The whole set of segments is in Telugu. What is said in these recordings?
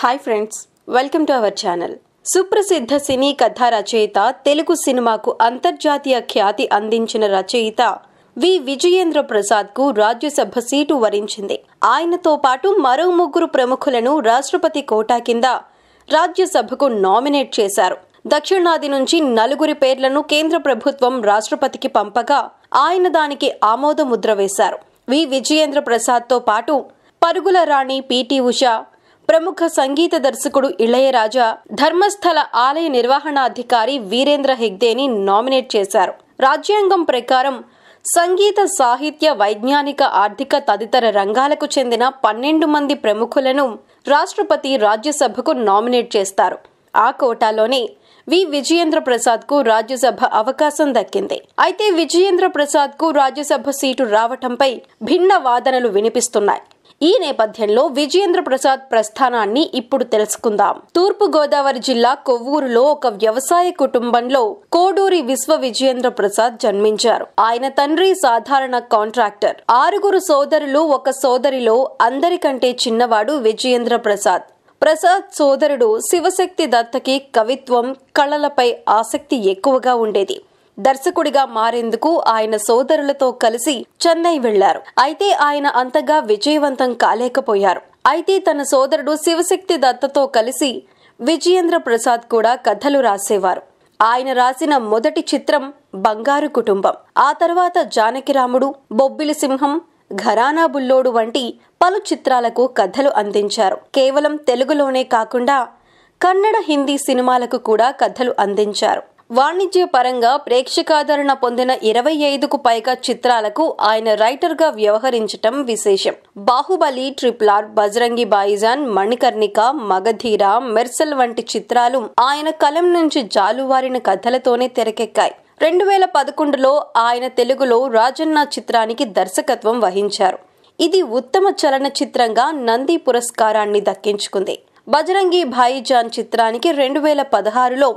hi friends welcome to our channel సుప్రసిద్ధ సినీ కథ రచయిత తెలుగు సినిమాకు అంతర్జాతీయ ఖ్యాతి అందించిన రచయిత వి విజయేంద్ర ప్రసాద్ కు రాజ్యసభ సీటు వరించింది ఆయనతో పాటు మరో ముగ్గురు ప్రముఖులను రాష్ట్రపతి కోటా కింద రాజ్యసభకు నామినేట్ చేశారు దక్షిణాది నుంచి నలుగురి పేర్లను కేంద్ర ప్రభుత్వం రాష్ట్రపతికి పంపగా ఆయన దానికి ఆమోద ముద్ర వేశారు వి విజయేంద్ర ప్రసాద్తో పాటు పరుగుల రాణి పిటి ఉషా ప్రముఖ సంగీత దర్శకుడు ఇళయరాజా ధర్మస్థల ఆలయ నిర్వహణాధికారి వీరేంద్ర హెగ్దేని నామినేట్ చేశారు రాజ్యాంగం ప్రకారం సంగీత సాహిత్య వైజ్ఞానిక ఆర్థిక తదితర రంగాలకు చెందిన పన్నెండు మంది ప్రముఖులను రాష్ట్రపతి రాజ్యసభకు నామినేట్ చేస్తారు ఆ కోటాలోనే వి విజయేంద్ర ప్రసాద్ కు రాజ్యసభ అవకాశం దక్కింది అయితే విజయేంద్ర ప్రసాద్ కు రాజ్యసభ సీటు రావటంపై భిన్న వాదనలు వినిపిస్తున్నాయి ఈ నేపథ్యంలో విజయేంద్ర ప్రసాద్ ప్రస్థానాన్ని ఇప్పుడు తెలుసుకుందాం తూర్పు గోదావరి జిల్లా కొవ్వూరులో ఒక వ్యవసాయ కుటుంబంలో కోడూరి విశ్వ విజయేంద్ర ప్రసాద్ జన్మించారు ఆయన తండ్రి సాధారణ కాంట్రాక్టర్ ఆరుగురు సోదరులు ఒక సోదరిలో అందరికంటే చిన్నవాడు విజయేంద్ర ప్రసాద్ ప్రసాద్ సోదరుడు శివశక్తి దత్తకి కవిత్వం కళలపై ఆసక్తి ఎక్కువగా ఉండేది దర్శకుడిగా మారేందుకు ఆయన సోదరులతో కలిసి చెన్నై వెళ్లారు అయితే ఆయన అంతగా విజయవంతం కాలేకపోయారు అయితే తన సోదరుడు శివశక్తి దత్తతో కలిసి విజయేంద్ర ప్రసాద్ కూడా కథలు రాసేవారు ఆయన రాసిన మొదటి చిత్రం బంగారు కుటుంబం ఆ తర్వాత జానకిరాముడు బొబ్బిలి సింహం ఘరానా బుల్లోడు వంటి పలు చిత్రాలకు కథలు అందించారు కేవలం తెలుగులోనే కాకుండా కన్నడ హిందీ సినిమాలకు కూడా కథలు అందించారు వాణిజ్య పరంగా ప్రేక్షకాదరణ పొందిన ఇరవై ఐదుకు పైగా చిత్రాలకు ఆయన రైటర్గా వ్యవహరించటం విశేషం బాహుబలి ట్రిప్లార్ బజరంగి బాయిజాన్ మణికర్ణిక మగధీర మెర్సల్ వంటి చిత్రాలు ఆయన కలం నుంచి జాలువారిన కథలతోనే తెరకెక్కాయి రెండు వేల పదకొండులో ఆయన తెలుగులో రాజన్న చిత్రానికి దర్శకత్వం వహించారు ఇది ఉత్తమ చలనచిత్రంగా నంది పురస్కారాన్ని దక్కించుకుంది బజరంగి భాయిజాన్ చిత్రానికి రెండు వేల పదహారులో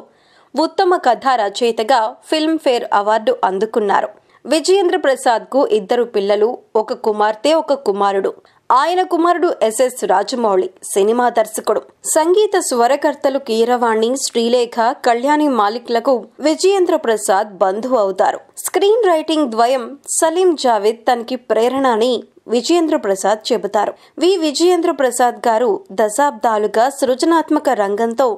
ఉత్తమ కథా రచయితగా ఫిల్మ్ఫేర్ అవార్డు అందుకున్నారు విజయేంద్ర ప్రసాద్కు ఇద్దరు పిల్లలు ఒక కుమార్తె ఒక కుమారుడు ఆయన కుమారుడు ఎస్ఎస్ రాజమౌళి సినిమా దర్శకుడు సంగీత స్వరకర్తలు కీరవాణి శ్రీలేఖ కళ్యాణి మాలిక్లకు విజయేంద్ర ప్రసాద్ బంధువు అవుతారు స్క్రీన్ రైటింగ్ ద్వయం సలీం జావేద్ తనకి ప్రేరణ అని విజయేంద్ర ప్రసాద్ చెబుతారు వి విజయేంద్ర ప్రసాద్ గారు దశాబ్దాలుగా సృజనాత్మక రంగంతో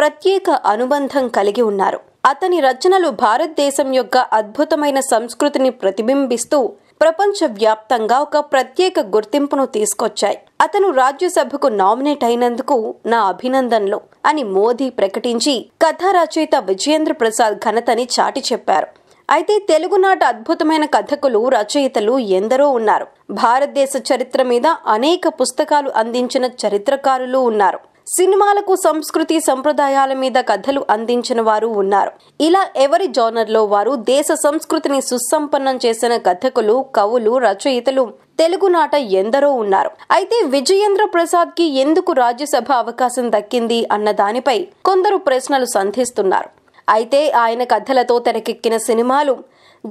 ప్రత్యేక అనుబంధం కలిగి ఉన్నారు అతని రచనలు భారతదేశం యొక్క అద్భుతమైన సంస్కృతిని ప్రతిబింబిస్తూ ప్రపంచవ్యాప్తంగా ఒక ప్రత్యేక గుర్తింపును తీసుకొచ్చాయి అతను రాజ్యసభకు నామినేట్ అయినందుకు నా అభినందనలు అని మోదీ ప్రకటించి కథా రచయిత విజయేంద్ర ప్రసాద్ ఘనతని చాటి చెప్పారు అయితే తెలుగునాట అద్భుతమైన కథకులు రచయితలు ఎందరో ఉన్నారు భారతదేశ చరిత్ర మీద అనేక పుస్తకాలు అందించిన చరిత్రకారులు ఉన్నారు సినిమాలకు సంస్కృతి సంప్రదాయాల మీద కథలు అందించిన వారు ఉన్నారు ఇలా ఎవరి జోనర్లో వారు దేశ సంస్కృతిని సుసంపన్నం చేసిన కథకులు కవులు రచయితలు తెలుగునాట ఎందరో ఉన్నారు అయితే విజయేంద్ర ప్రసాద్ కి ఎందుకు రాజ్యసభ అవకాశం దక్కింది అన్న దానిపై కొందరు ప్రశ్నలు సంధిస్తున్నారు అయితే ఆయన కథలతో తెరకెక్కిన సినిమాలు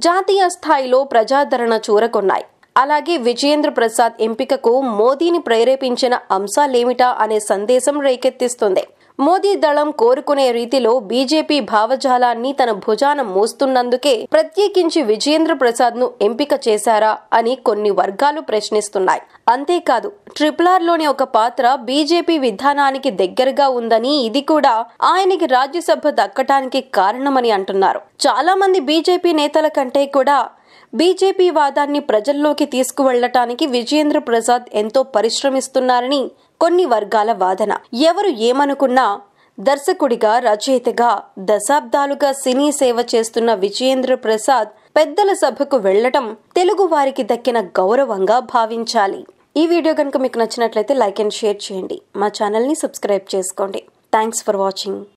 జాతీయ స్థాయిలో ప్రజాదరణ చూరకున్నాయి అలాగే విజయేంద్ర ప్రసాద్ ఎంపికకు మోదీని ప్రేరేపించిన అంశాలేమిటా అనే సందేశం రేకెత్తిస్తుంది మోదీ దళం కోరుకునే రీతిలో బీజేపీ భావజాలాన్ని తన భుజాన మోస్తున్నందుకే ప్రత్యేకించి విజయేంద్ర ప్రసాద్ ను ఎంపిక చేశారా అని కొన్ని వర్గాలు ప్రశ్నిస్తున్నాయి అంతేకాదు ట్రిపుల్ ఆర్ లోని ఒక పాత్ర బీజేపీ విధానానికి దగ్గరగా ఉందని ఇది కూడా ఆయనకి రాజ్యసభ దక్కటానికి కారణమని అంటున్నారు చాలా మంది బీజేపీ నేతల కంటే కూడా బీజేపీ వాదాన్ని ప్రజల్లోకి తీసుకువెళ్లటానికి విజయేంద్ర ప్రసాద్ ఎంతో పరిశ్రమిస్తున్నారని కొన్ని వర్గాల వాదన ఎవరు ఏమనుకున్నా దర్శకుడిగా రచయితగా దశాబ్దాలుగా సినీ సేవ చేస్తున్న విజయేంద్ర ప్రసాద్ పెద్దల సభకు వెళ్లటం తెలుగు వారికి దక్కిన గౌరవంగా భావించాలి ఈ వీడియో కనుక మీకు నచ్చినట్లయితే లైక్ అండ్ షేర్ చేయండి మా ఛానల్ని సబ్స్క్రైబ్ చేసుకోండి థ్యాంక్స్ ఫర్ వాచింగ్